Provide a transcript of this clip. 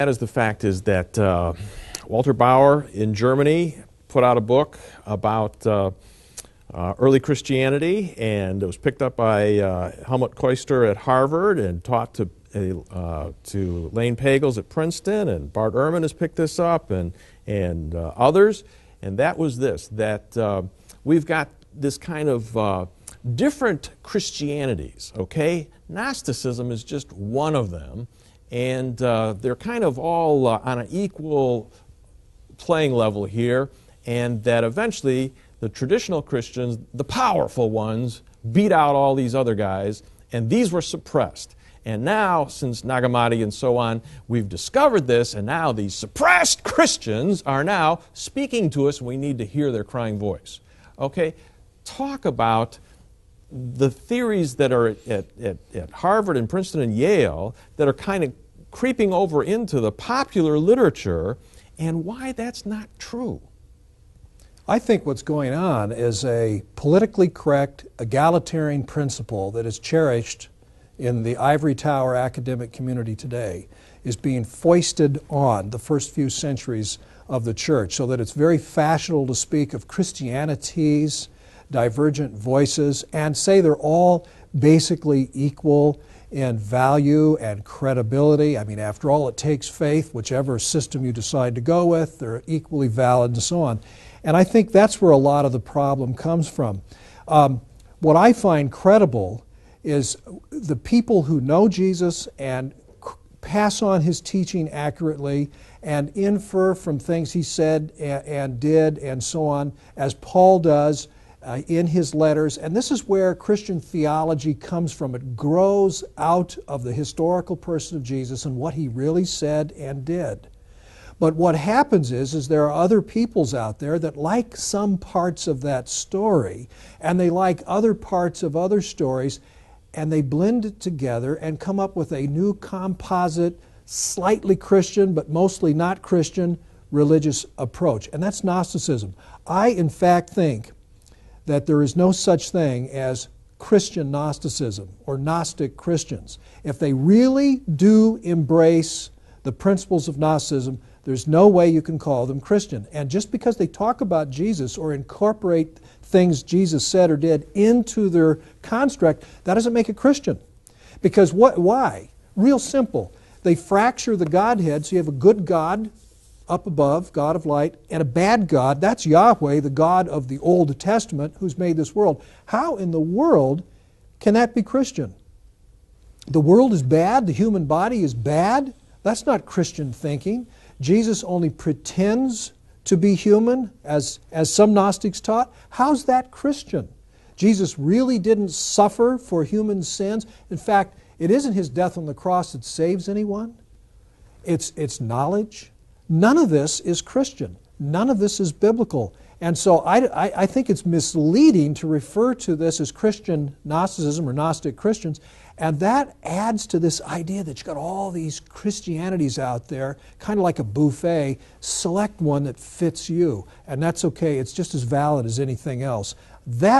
That is the fact is that uh, Walter Bauer in Germany put out a book about uh, uh, early Christianity, and it was picked up by uh, Helmut Koester at Harvard and taught to uh, to Lane Pagels at Princeton, and Bart Ehrman has picked this up, and and uh, others, and that was this that we've got this kind of different Christianities. Okay, Gnosticism is just one of them and uh, they're kind of all uh, on an equal playing level here, and that eventually the traditional Christians, the powerful ones, beat out all these other guys, and these were suppressed. And now, since Nagamati and so on, we've discovered this, and now these suppressed Christians are now speaking to us, and we need to hear their crying voice. Okay? Talk about the theories that are at, at, at Harvard and Princeton and Yale that are kind of creeping over into the popular literature and why that's not true. I think what's going on is a politically correct, egalitarian principle that is cherished in the ivory tower academic community today is being foisted on the first few centuries of the church so that it's very fashionable to speak of Christianities divergent voices and say they're all basically equal in value and credibility. I mean, after all, it takes faith, whichever system you decide to go with, they're equally valid and so on. And I think that's where a lot of the problem comes from. Um, what I find credible is the people who know Jesus and pass on his teaching accurately and infer from things he said and, and did and so on, as Paul does uh, in his letters, and this is where Christian theology comes from. It grows out of the historical person of Jesus and what he really said and did. But what happens is, is there are other peoples out there that like some parts of that story, and they like other parts of other stories, and they blend it together and come up with a new composite, slightly Christian but mostly not Christian religious approach. And that's Gnosticism. I, in fact, think that there is no such thing as Christian Gnosticism or Gnostic Christians. If they really do embrace the principles of Gnosticism, there's no way you can call them Christian. And just because they talk about Jesus or incorporate things Jesus said or did into their construct, that doesn't make it Christian. Because what, why? Real simple. They fracture the Godhead, so you have a good God up above, God of light, and a bad God. That's Yahweh, the God of the Old Testament, who's made this world. How in the world can that be Christian? The world is bad, the human body is bad. That's not Christian thinking. Jesus only pretends to be human, as, as some Gnostics taught. How's that Christian? Jesus really didn't suffer for human sins. In fact, it isn't his death on the cross that saves anyone, it's, it's knowledge, None of this is Christian. None of this is biblical. And so I, I, I, think it's misleading to refer to this as Christian Gnosticism or Gnostic Christians. And that adds to this idea that you've got all these Christianities out there, kind of like a buffet. Select one that fits you. And that's okay, it's just as valid as anything else. That